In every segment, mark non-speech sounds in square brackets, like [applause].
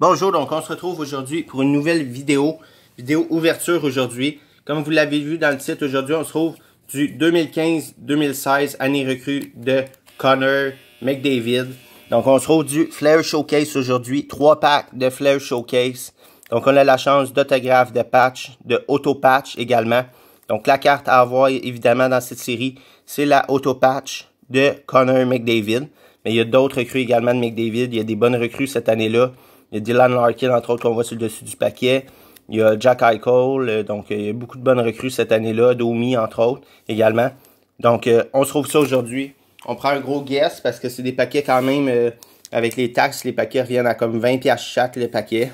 Bonjour, donc on se retrouve aujourd'hui pour une nouvelle vidéo, vidéo ouverture aujourd'hui. Comme vous l'avez vu dans le titre aujourd'hui, on se trouve du 2015-2016, année recrue de Connor McDavid. Donc on se trouve du Flair Showcase aujourd'hui, trois packs de Flair Showcase. Donc on a la chance d'autographe, de patch, de auto-patch également. Donc la carte à avoir évidemment dans cette série, c'est la auto-patch de Connor McDavid. Mais il y a d'autres recrues également de McDavid, il y a des bonnes recrues cette année-là. Il y a Dylan Larkin, entre autres, qu'on voit sur le dessus du paquet. Il y a Jack Eichel, euh, donc euh, il y a beaucoup de bonnes recrues cette année-là. Domi, entre autres, également. Donc, euh, on se trouve ça aujourd'hui. On prend un gros guess parce que c'est des paquets quand même, avec les taxes, les paquets reviennent à comme 20 pièces chaque, les paquets.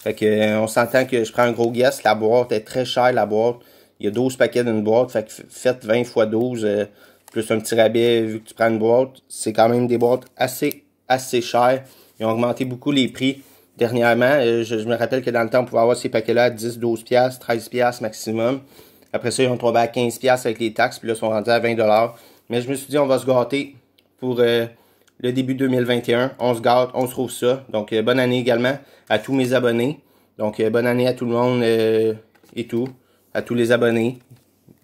Fait que, on s'entend que je prends un gros guess. La boîte est très chère, la boîte. Il y a 12 paquets d'une boîte. Fait que faites 20 fois 12, plus un petit rabais vu que tu prends une boîte. C'est quand même des boîtes assez, assez chères. Ils ont augmenté beaucoup les prix dernièrement. Euh, je, me rappelle que dans le temps, on pouvait avoir ces paquets-là à 10, 12 pièces, 13 pièces maximum. Après ça, ils ont trouvé à 15 pièces avec les taxes, puis là, ils sont rendus à 20 Mais je me suis dit, on va se gâter pour euh, le début 2021. On se gâte, on se trouve ça. Donc, euh, bonne année également à tous mes abonnés. Donc, bonne année à tout le monde et tout, à tous les abonnés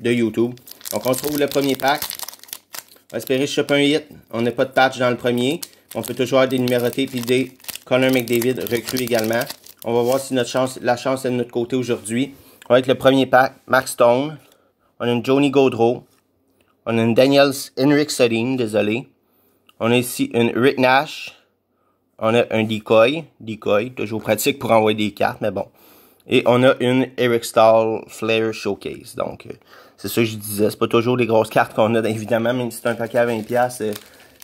de YouTube. Donc, on se trouve le premier pack. On va espérer peux un hit. On n'a pas de patch dans le premier. On peut toujours avoir des numérotés puis des Connor McDavid recrues également. On va voir si notre chance, la chance est de notre côté aujourd'hui. On va avec le premier pack, Max Stone. On a une Johnny Gaudreau. On a une Daniel Henrik Sedin, désolé. On a ici une Rick Nash. On a un decoy. Decoy, toujours pratique pour envoyer des cartes, mais bon. Et on a une Eric Stahl Flair Showcase. Donc, euh, c'est ça que je disais. C'est pas toujours des grosses cartes qu'on a, [laughs] évidemment, même c'est un paquet à 20$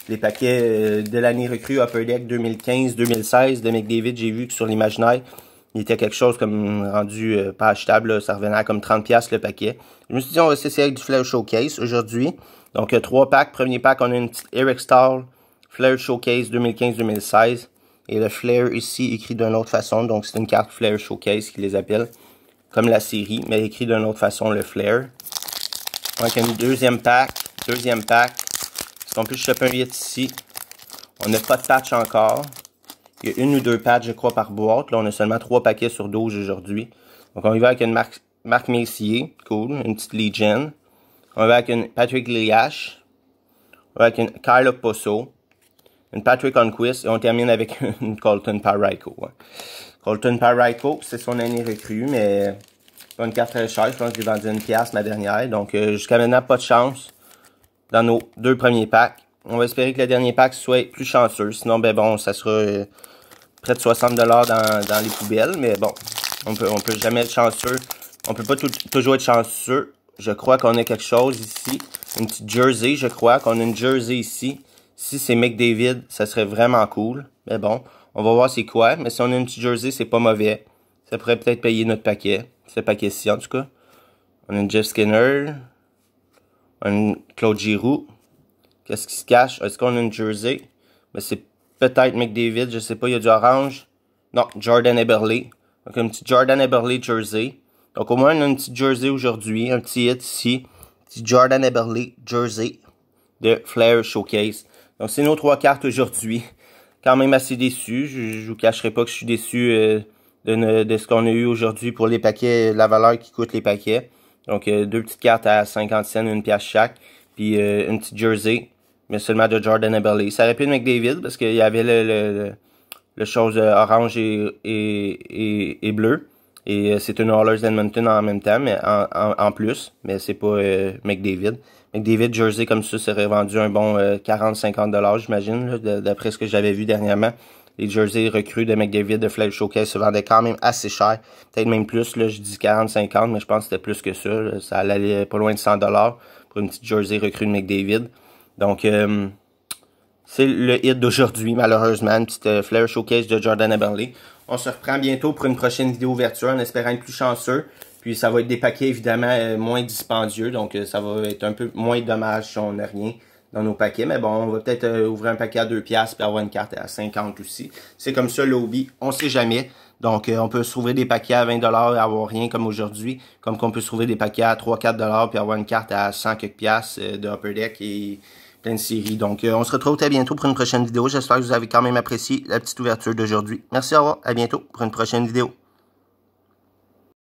les paquets euh, de l'année recrue Upper Deck 2015-2016 de McDavid, j'ai vu que sur l'imaginaire, il était quelque chose comme rendu euh, pas achetable, ça revenait à comme 30$ le paquet. Je me suis dit, on va essayer avec du Flair Showcase aujourd'hui. Donc, euh, trois packs. Premier pack, on a une petite Eric Stahl, Flair Showcase 2015-2016. Et le Flair ici écrit d'une autre façon, donc c'est une carte Flair Showcase qui les appelle, comme la série, mais écrit d'une autre façon le Flair. Donc, un deuxième pack, deuxième pack, donc, le un viet ici. On n'a pas de patch encore. Il y a une ou deux patchs, je crois, par boîte. Là, on a seulement trois paquets sur 12 aujourd'hui. Donc, on y va avec une marque, Messier. Cool. Une petite Legion. On y va avec une Patrick Liache. On va avec une Kyle Posso. Une Patrick Onquist. Et on termine avec [laughs] une Colton Parayko. Hein. Colton Parayko, c'est son année recrue, mais pas euh, une carte très chère. Je pense que j'ai vendu une pièce ma dernière. Donc, euh, jusqu'à maintenant, pas de chance dans nos deux premiers packs. On va espérer que le dernier pack soit plus chanceux. Sinon, ben bon, ça sera euh, près de 60$ dans, dans les poubelles. Mais bon, on peut, on peut jamais être chanceux. On peut pas toujours être chanceux. Je crois qu'on a quelque chose ici. Une petite jersey, je crois qu'on a une jersey ici. Si c'est McDavid, ça serait vraiment cool. Mais bon, on va voir c'est quoi. Mais si on a une petite jersey, c'est pas mauvais. Ça pourrait peut-être payer notre paquet. C'est pas question, en tout cas. On a une Jeff Skinner un Claude Giroux. Qu'est-ce qui se cache? Est-ce qu'on a une jersey? Mais c'est peut-être McDavid, je sais pas, il y a du orange. Non, Jordan Eberle. Donc un petit Jordan Eberle jersey. Donc au moins on a une petite jersey aujourd'hui, un petit hit ici. Petit Jordan Eberle jersey de Flair Showcase. Donc c'est nos trois cartes aujourd'hui. Quand même assez déçu. Je, ne vous cacherai pas que je suis déçu euh, de, de ce qu'on a eu aujourd'hui pour les paquets, la valeur qui coûte les paquets. Donc, deux petites cartes à 50 cents, une pièce chaque. Puis euh, une petite jersey, mais seulement de Jordan Eberle. Ça aurait pu être McDavid parce qu'il y avait le, le, chose euh, orange et, et, et, bleu. Et euh, c'est une Hollers Edmonton en même temps, mais en, en, plus. Mais c'est pas McDavid. McDavid jersey comme ça serait vendu un bon 40-50 dollars, j'imagine, d'après ce que j'avais vu dernièrement. Les jerseys recrues de McDavid de Flair Showcase se vendaient quand même assez cher. Peut-être même plus, là, je dis 40-50, mais je pense que c'était plus que ça. Ça allait pas loin de 100$ dollars pour une petite jersey recrue de McDavid. Donc, euh, c'est le hit d'aujourd'hui, malheureusement. Une petite euh, Flair Showcase de Jordan Eberle. On se reprend bientôt pour une prochaine vidéo ouverture en espérant être plus chanceux. Puis ça va être des paquets évidemment euh, moins dispendieux, donc ça va être un peu moins dommage si on n'a rien dans nos paquets. Mais bon, on va peut-être euh, ouvrir un paquet à 2$ puis avoir une carte à 50 aussi. C'est comme ça le hobby, on sait jamais. Donc, euh, on peut se trouver des paquets à 20$ et avoir rien comme aujourd'hui. Comme qu'on peut se trouver des paquets à 3-4$ puis avoir une carte à 100 quelques piastres euh, de Upper Deck et plein de séries. Donc, on se retrouve très bientôt pour une prochaine vidéo. J'espère que vous avez quand même apprécié la petite ouverture d'aujourd'hui. Merci, à vous, À bientôt pour une prochaine vidéo.